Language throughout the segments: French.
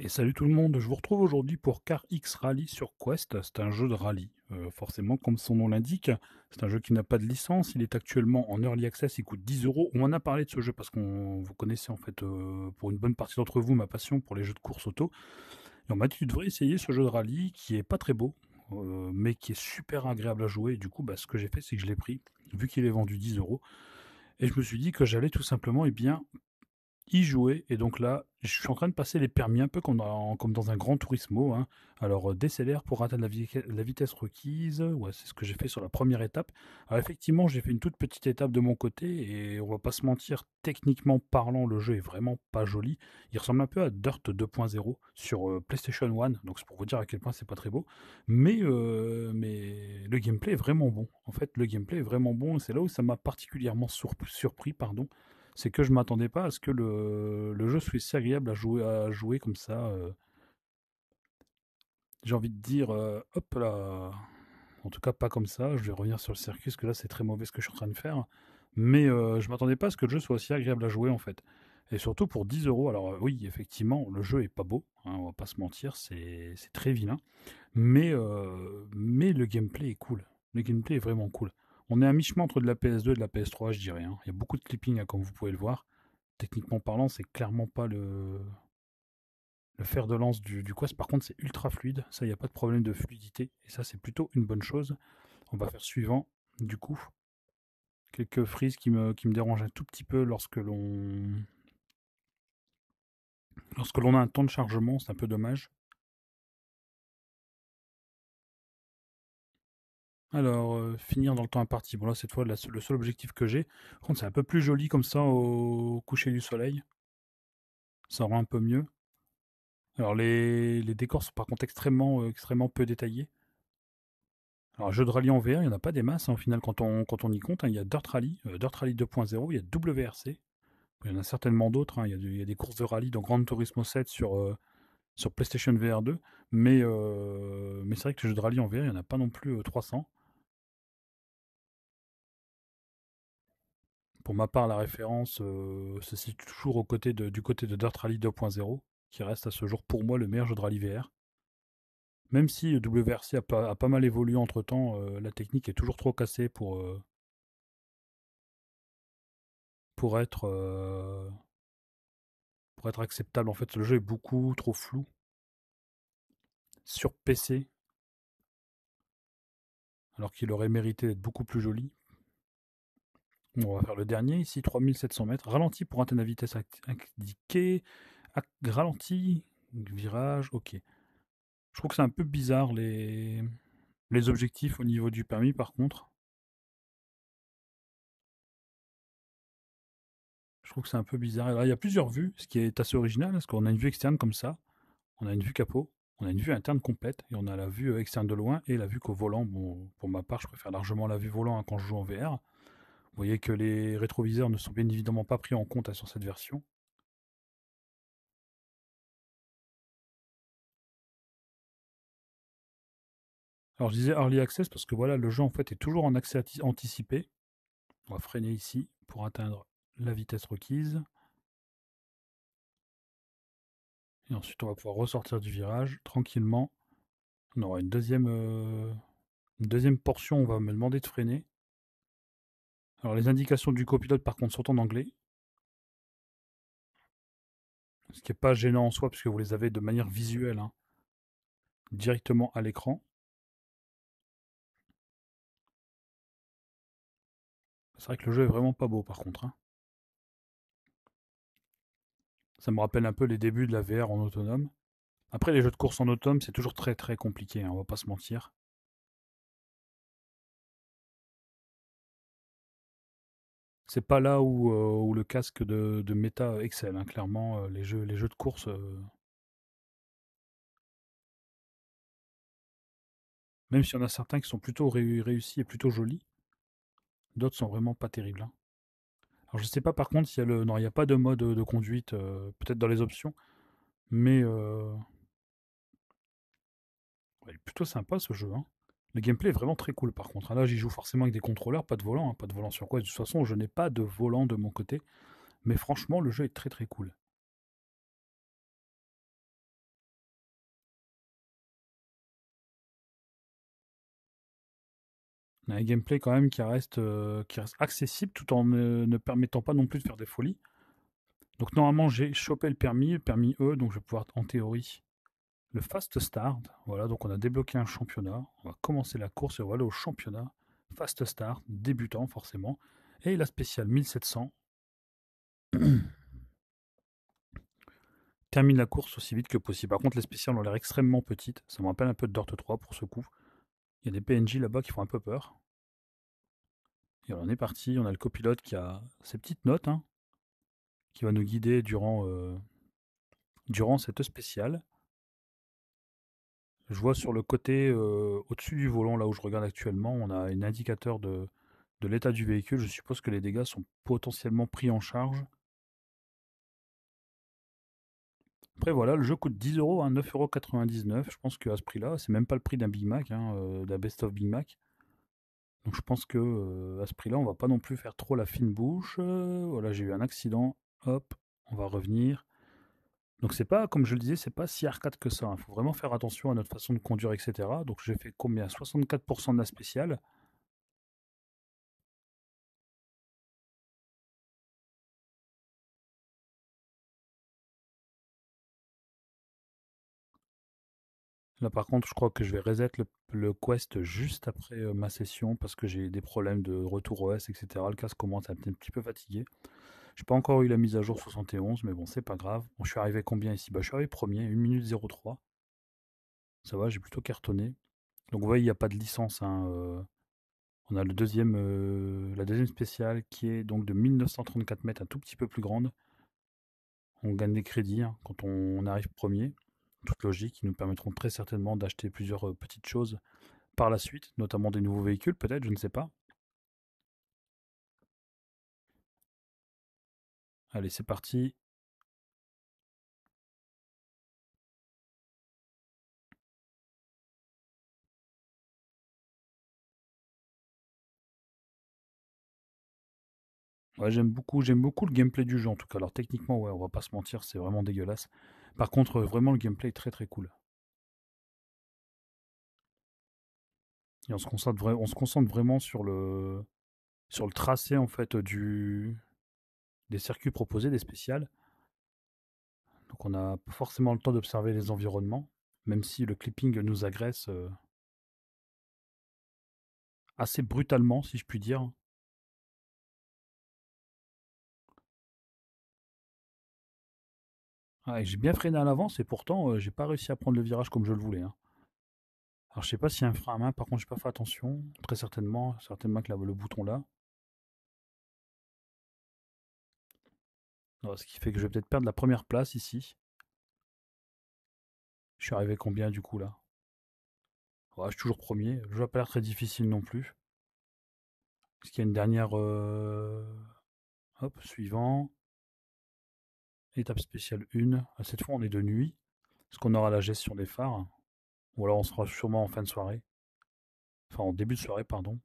Et salut tout le monde, je vous retrouve aujourd'hui pour Car X Rally sur Quest. C'est un jeu de rallye, euh, forcément comme son nom l'indique. C'est un jeu qui n'a pas de licence, il est actuellement en early access, il coûte 10 euros. On en a parlé de ce jeu parce qu'on vous connaissez en fait euh, pour une bonne partie d'entre vous ma passion pour les jeux de course auto. Et on m'a dit tu devrais essayer ce jeu de rallye qui est pas très beau, euh, mais qui est super agréable à jouer. Et du coup, bah, ce que j'ai fait, c'est que je l'ai pris, vu qu'il est vendu 10 euros. Et je me suis dit que j'allais tout simplement et eh bien, y jouer. Et donc là, je suis en train de passer les permis un peu comme dans, un grand tourismo. Hein. Alors, euh, décélère pour atteindre la, vitesse requise. Ouais, c'est ce que j'ai fait sur la première étape. Alors, effectivement, j'ai fait une toute petite étape de mon côté et on va pas se mentir, techniquement parlant, le jeu est vraiment pas joli. Il ressemble un peu à Dirt 2.0 sur euh, PlayStation 1. Donc, c'est pour vous dire à quel point c'est pas très beau. Mais, euh, mais le gameplay est vraiment bon. En fait, le gameplay est vraiment bon. C'est là où ça m'a particulièrement surpris, pardon c'est que je m'attendais pas à ce que le, jeu soit si agréable à jouer, à jouer comme ça. Euh. J'ai envie de dire, euh, hop là, en tout cas pas comme ça, je vais revenir sur le circuit, parce que là c'est très mauvais ce que je suis en train de faire, mais je euh, je m'attendais pas à ce que le jeu soit aussi agréable à jouer en fait. Et surtout pour 10 euros, alors oui, effectivement, le jeu est pas beau, hein, on va pas se mentir, c'est très vilain, mais, mais le gameplay est cool. Le gameplay est vraiment cool. On est à mi-chemin entre de la PS2 et de la PS3, je dirais. rien. Hein. Il y a beaucoup de clipping, hein, comme vous pouvez le voir. Techniquement parlant, c'est clairement pas le, le fer de lance du, du Quest. Par contre, c'est ultra fluide. Ça, il n'y a pas de problème de fluidité. Et ça, c'est plutôt une bonne chose. On va faire suivant. Du coup, quelques frises qui me, qui me dérangent un tout petit peu lorsque l'on lorsque l'on a un temps de chargement. C'est un peu dommage. Alors, euh, finir dans le temps imparti. Bon, là, cette fois, le seul objectif que j'ai. Par contre, c'est un peu plus joli comme ça au coucher du soleil. Ça rend un peu mieux. Alors, les, les décors sont par contre extrêmement, euh, extrêmement peu détaillés. Alors, jeu de rallye en VR, il n'y en a pas des masses, en hein, au final, quand on, quand on y compte. Hein. il y a Dirt Rally, euh, Dirt Rally 2.0, il y a WRC. Il y en a certainement d'autres. Hein. il, y a des courses de rallye dans Grand Turismo 7 sur, sur PlayStation VR 2. Mais, mais c'est vrai que le jeu de rallye en VR, il n'y en a pas non plus 300. pour ma part, la référence euh, se situe toujours du côté de Dirt Rally 2.0, qui reste à ce jour pour moi le meilleur jeu de rallye VR. Même si euh, WRC a pas, mal évolué entre temps, euh, la technique est toujours trop cassée pour, être, pour être acceptable. En fait, le jeu est beaucoup trop flou. Sur PC, alors qu'il aurait mérité d'être beaucoup plus joli. On va faire le dernier ici, 3700 mètres. Ralenti pour atteindre la vitesse indiquée. Ralenti, virage, ok. Je trouve que c'est un peu bizarre les, les objectifs au niveau du permis par contre. Je trouve que c'est un peu bizarre. là il y a plusieurs vues, ce qui est assez original, parce qu'on a une vue externe comme ça, on a une vue capot, on a une vue interne complète, et on a la vue euh, externe de loin et la vue qu'au volant. Bon, pour ma part, je préfère largement la vue volant hein, quand je joue en VR. Vous voyez que les rétroviseurs ne sont bien évidemment pas pris en compte sur cette version. Alors je disais Early Access parce que voilà, le jeu en fait est toujours en accès anticipé. On va freiner ici pour atteindre la vitesse requise. Et ensuite, on va pouvoir ressortir du virage tranquillement. On aura une deuxième, euh, une deuxième portion, on va me demander de freiner. Alors les indications du copilote par contre sont en anglais. Ce qui n'est pas gênant en soi, puisque vous les avez de manière visuelle, hein, directement à l'écran. C'est vrai que le jeu est vraiment pas beau par contre. Hein. Ça me rappelle un peu les débuts de la VR en autonome. Après les jeux de course en autonome c'est toujours très très compliqué, hein, on va pas se mentir. c'est pas là euh, où, le casque de, de méta excelle. Hein, clairement, euh, les, jeux, de course. Euh. Même s'il y en a certains qui sont plutôt réussis et plutôt jolis, d'autres sont vraiment pas terribles. Hein. Alors je sais pas par contre s'il y a le. Non, il n'y a pas de mode de conduite, peut-être dans les options, mais. il est plutôt sympa ce jeu. Hein. Le gameplay est vraiment très cool par contre. Là, j'y joue forcément avec des contrôleurs, pas de volant, hein, pas de volant sur quoi. De toute façon, je n'ai pas de volant de mon côté. Mais franchement, le jeu est très très cool. On a un gameplay quand même qui reste, euh, qui reste accessible tout en ne permettant pas non plus de faire des folies. Donc normalement j'ai chopé le permis, le permis E, donc je vais pouvoir en théorie le Fast Start. Voilà, donc on a débloqué un championnat. On va commencer la course et on va aller au championnat. Fast Start, débutant forcément. Et la spéciale 1700. Termine la course aussi vite que possible. Par contre, les spéciales ont l'air extrêmement petites. Ça me rappelle un peu de Dort 3 pour ce coup. Il y a des PNJ là-bas qui font un peu peur. Et on est parti. On a le copilote qui a ses petites notes, hein, qui va nous guider durant, euh, durant cette spéciale. Je vois sur le côté au-dessus du volant, là où je regarde actuellement, on a un indicateur de, de l'état du véhicule. Je suppose que les dégâts sont potentiellement pris en charge. Après, voilà, le jeu coûte 10 euros, 9,99€. Hein, je pense qu'à ce prix-là, c'est même pas le prix d'un Big Mac, hein, d'un Best of Big Mac. Donc je pense que à ce prix-là, on va pas non plus faire trop la fine bouche. voilà, j'ai eu un accident. Hop, on va revenir. Donc c'est pas, comme je le disais, c'est pas si arcade que ça. Il hein. faut vraiment faire attention à notre façon de conduire, etc. Donc j'ai fait combien 64% de la spéciale. Là par contre, je crois que je vais reset le, quest juste après euh, ma session parce que j'ai des problèmes de retour OS, etc. Le casque commence à être un petit peu fatigué n'ai pas encore eu la mise à jour 71, mais bon, c'est pas grave. je suis arrivé combien ici bah, Je suis arrivé premier, 1 minute 03. Ça va, j'ai plutôt cartonné. Donc, vous voyez, il n'y a pas de licence. Hein, euh, on a le deuxième, euh, la deuxième spéciale qui est donc de 1934 mètres, un tout petit peu plus grande. On gagne des crédits hein, quand on, arrive premier. truc logique, qui nous permettront très certainement d'acheter plusieurs euh, petites choses par la suite, notamment des nouveaux véhicules, peut-être, je ne sais pas. Allez, c'est parti. Ouais, j'aime beaucoup, j'aime beaucoup le gameplay du jeu en tout cas. Alors techniquement, ouais, on va pas se mentir, c'est vraiment dégueulasse. Par contre, euh, vraiment le gameplay est très très cool. Et on se concentre, on se concentre vraiment sur le sur le tracé en fait du des circuits proposés, des spéciales. Donc on a forcément le temps d'observer les environnements, même si le clipping nous agresse euh, assez brutalement, si je puis dire. j'ai bien freiné à l'avance et pourtant euh, j'ai pas réussi à prendre le virage comme je le voulais. Hein. Alors je sais pas s'il y a un frein à main, par contre j'ai pas fait attention, très certainement, certainement que le bouton là. Oh, ce qui fait que je vais peut-être perdre la première place ici. Je suis arrivé combien du coup là Je suis toujours premier. Je ne vois pas l'air très difficile non plus. Est-ce qu'il y a une dernière. Euh, hop, suivant. Étape spéciale 1. Ah, cette fois, on est de nuit. Est-ce qu'on aura la gestion des phares Ou alors, on sera sûrement en fin de soirée. Enfin, en début de soirée, pardon.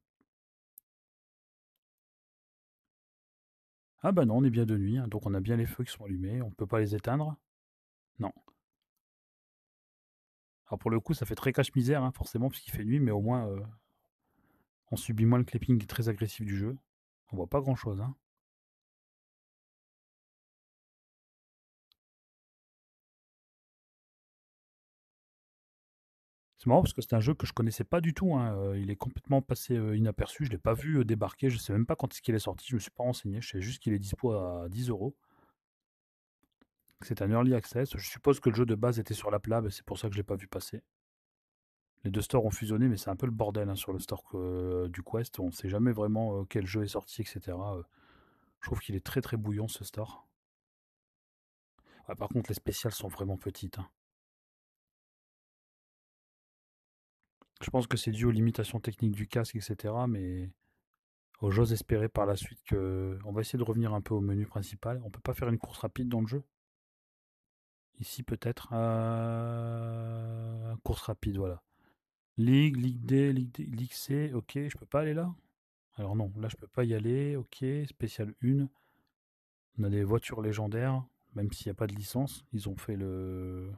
Ah bah non, on est bien de nuit, hein, donc on a bien les feux qui sont allumés, on ne peut pas les éteindre. Non. Alors pour le coup, ça fait très cache-misère, hein, forcément, puisqu'il fait nuit, mais au moins, euh, on subit moins le clipping très agressif du jeu. On voit pas grand-chose. Hein. C'est marrant parce que c'est un jeu que je connaissais pas du tout. Hein. Euh, il est complètement passé euh, inaperçu. Je l'ai pas vu euh, débarquer. Je sais même pas quand est-ce qu'il est sorti. Je me suis pas renseigné. Je sais juste qu'il est dispo à 10 euros. C'est un early access. Je suppose que le jeu de base était sur la plab. C'est pour ça que je l'ai pas vu passer. Les deux stores ont fusionné, mais c'est un peu le bordel hein, sur le store du Quest. On ne sait jamais vraiment quel jeu est sorti, etc. je trouve qu'il est très très bouillon ce store. par contre, les spéciales sont vraiment petites. Hein. Je pense que c'est dû aux limitations techniques du casque, etc. Mais Aux oh, j'ose espérer par la suite que. On va essayer de revenir un peu au menu principal. On peut pas faire une course rapide dans le jeu Ici, peut-être. Euh, course rapide, voilà. Ligue, Ligue D, Ligue, C. Ok, je peux pas aller là Alors non, là, je peux pas y aller. Ok, spécial 1. On a des voitures légendaires, même s'il n'y a pas de licence. Ils ont fait le.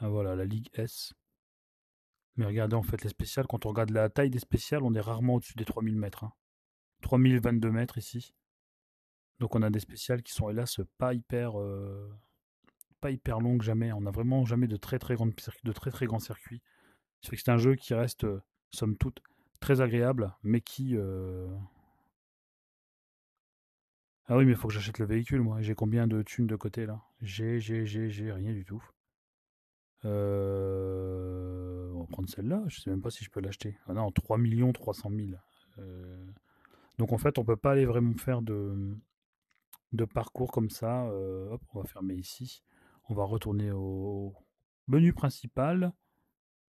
Ah voilà, la Ligue S. Mais regardez en fait les spéciales, quand on regarde la taille des spéciales, on est rarement au-dessus des 3000 mètres. Hein. 3022 mètres ici. Donc on a des spéciales qui sont hélas pas hyper, euh, pas hyper longues jamais. On a vraiment jamais de très très, grandes, de très, très grands circuits. C'est un jeu qui reste, euh, somme toute, très agréable, mais qui... Euh, ah oui, mais il faut que j'achète le véhicule, moi. J'ai combien de thunes de côté là J'ai, j'ai, j'ai, j'ai, rien du tout. Euh, on va prendre celle-là. Je ne sais même pas si je peux l'acheter. Ah non, 3 300 000. donc en fait, on peut pas aller vraiment faire de, de parcours comme ça. Euh, hop, on va fermer ici. On va retourner au menu principal.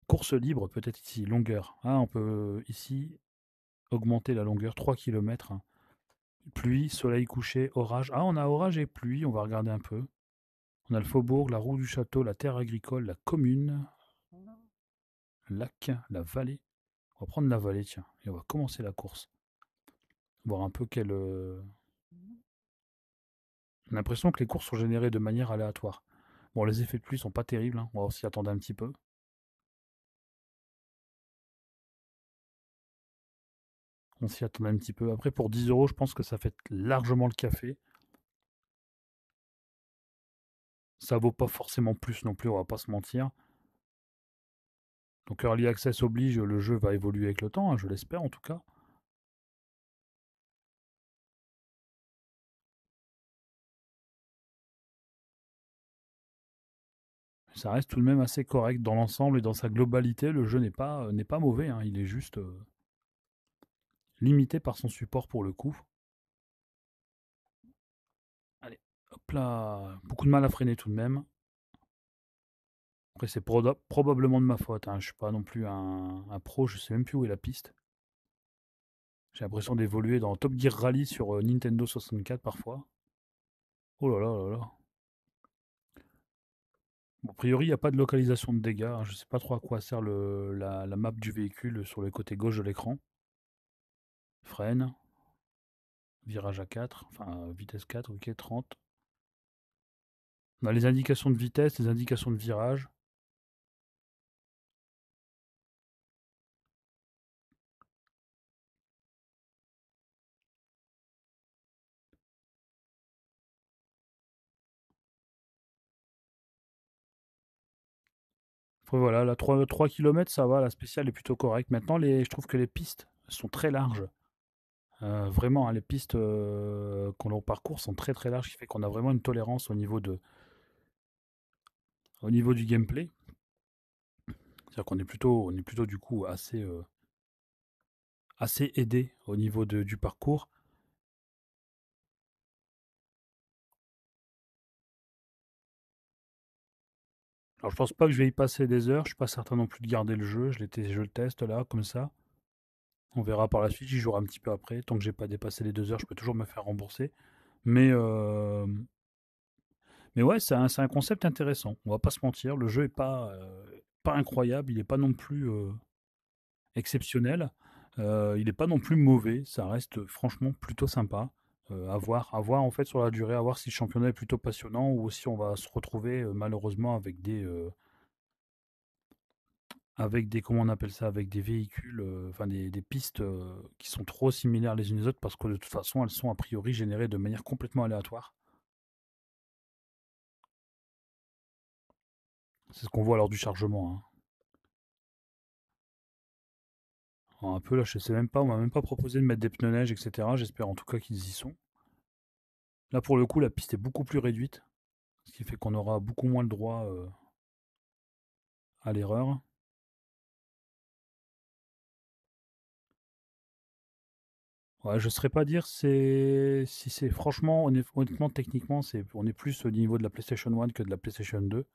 Course libre, peut-être ici, longueur. Ah, on peut ici augmenter la longueur 3 km. Hein. Pluie, soleil couché, orage. Ah, on a orage et pluie, on va regarder un peu. On a le faubourg, la roue du château, la terre agricole, la commune, lac, la vallée. On va prendre la vallée, tiens, et on va commencer la course. Voir un peu quelle. Euh, on a l'impression que les courses sont générées de manière aléatoire. Bon, les effets de pluie sont pas terribles, hein. on va s'y attendre un petit peu. On s'y attendait un petit peu. Après, pour 10 euros, je pense que ça fait largement le café. ça vaut pas forcément plus non plus, on va pas se mentir. Donc Early Access oblige, le jeu va évoluer avec le temps, hein, je l'espère en tout cas. Ça reste tout de même assez correct dans l'ensemble et dans sa globalité. Le jeu n'est pas, euh, pas mauvais, hein, il est juste euh, limité par son support pour le coup. beaucoup de mal à freiner tout de même. Après, c'est probablement de ma faute. Hein. Je suis pas non plus un, pro, je sais même plus où est la piste. J'ai l'impression d'évoluer dans Top Gear Rally sur euh, Nintendo 64 parfois. Oh là là oh là là. a priori, il n'y a pas de localisation de dégâts. Hein. Je ne sais pas trop à quoi sert le, la, la map du véhicule sur le côté gauche de l'écran. Freine. Virage à 4, enfin vitesse 4, ok, 30. On bah, a les indications de vitesse, les indications de virage. voilà, la 3, km, ça va, la spéciale est plutôt correcte. Maintenant, les, je trouve que les pistes sont très larges. Euh, vraiment, hein, les pistes a euh, qu'on parcourt sont très très larges, ce qui fait qu'on a vraiment une tolérance au niveau de, au niveau du gameplay, c'est-à-dire qu'on est plutôt, on est plutôt du coup assez, euh, assez aidé au niveau de, du parcours. Alors je pense pas que je vais y passer des heures, je suis pas certain non plus de garder le jeu, je, je le teste là, comme ça. On verra par la suite, j'y jouerai un petit peu après. Tant que j'ai pas dépassé les deux heures, je peux toujours me faire rembourser. Mais euh, mais ouais, c'est un, concept intéressant. On va pas se mentir, le jeu est pas, euh, pas incroyable, il n'est pas non plus euh, exceptionnel, euh, il n'est pas non plus mauvais. Ça reste franchement plutôt sympa. à voir, en fait sur la durée, à voir si le championnat est plutôt passionnant ou si on va se retrouver malheureusement avec des avec des comment on appelle ça avec des véhicules enfin des, pistes qui sont trop similaires les unes aux autres parce que de toute façon elles sont a priori générées de manière complètement aléatoire C'est ce qu'on voit lors du chargement. Alors, hein. oh, un peu là, je sais même pas, on m'a même pas proposé de mettre des pneus neige, etc. J'espère en tout cas qu'ils y sont. Là pour le coup, la piste est beaucoup plus réduite, ce qui fait qu'on aura beaucoup moins le droit euh, à l'erreur. je ne saurais pas dire c'est si c'est franchement honnêtement techniquement c'est on est plus au niveau de la PlayStation 1 que de la PlayStation 2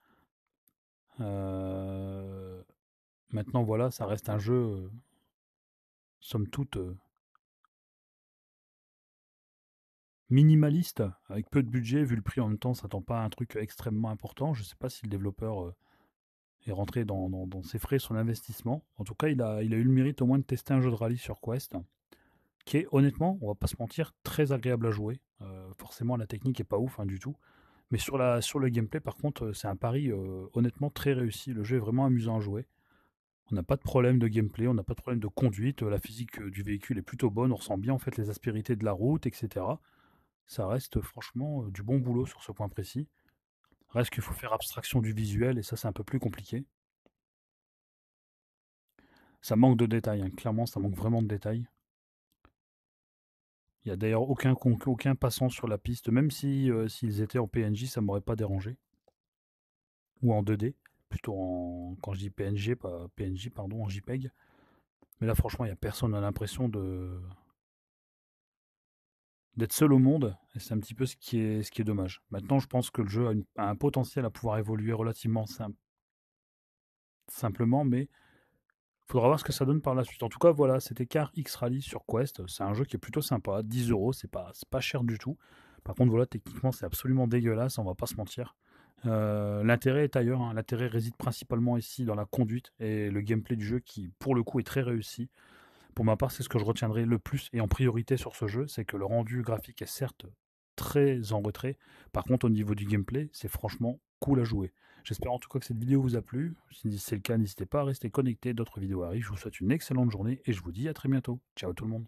maintenant, voilà, ça reste un jeu, somme toute, minimaliste, avec peu de budget, vu le prix en même temps, ça tend pas à un truc extrêmement important. Je ne sais pas si le développeur est rentré dans, ses frais, son investissement. En tout cas, il a, eu le mérite au moins de tester un jeu de rallye sur Quest, qui est honnêtement, on va pas se mentir, très agréable à jouer. forcément, la technique est pas ouf hein, du tout. Mais sur, la, sur le gameplay, par contre, c'est un pari euh, honnêtement très réussi. Le jeu est vraiment amusant à jouer. On n'a pas de problème de gameplay, on n'a pas de problème de conduite. La physique euh, du véhicule est plutôt bonne. On ressent bien en fait les aspérités de la route, etc. Ça reste franchement euh, du bon boulot sur ce point précis. Reste qu'il faut faire abstraction du visuel et ça c'est un peu plus compliqué. Ça manque de détails, hein. clairement ça manque vraiment de détails. Il n'y a d'ailleurs aucun, aucun passant sur la piste, même si euh, s'ils étaient en PNJ, ça m'aurait pas dérangé. Ou en 2D, plutôt en quand je dis PNG, pas PNJ, pardon, en JPEG. Mais là franchement, il n'y a personne, à l'impression de d'être seul au monde, et c'est un petit peu ce qui est, ce qui est dommage. Maintenant, je pense que le jeu a, un potentiel à pouvoir évoluer relativement simplement, mais faudra voir ce que ça donne par la suite. En tout cas, voilà, c'était écart X Rally sur Quest. C'est un jeu qui est plutôt sympa. 10 euros, c'est pas, pas cher du tout. Par contre, voilà, techniquement, c'est absolument dégueulasse, on va pas se mentir. Euh, l'intérêt est ailleurs. Hein. L'intérêt réside principalement ici dans la conduite et le gameplay du jeu qui, pour le coup, est très réussi. Pour ma part, c'est ce que je retiendrai le plus et en priorité sur ce jeu, c'est que le rendu graphique est certes très en retrait. Par contre, au niveau du gameplay, c'est franchement cool à jouer. J'espère en tout cas que cette vidéo vous a plu. Si c'est le cas, n'hésitez pas à rester connecté. D'autres vidéos arrivent. Je vous souhaite une excellente journée et je vous dis à très bientôt. Ciao tout le monde.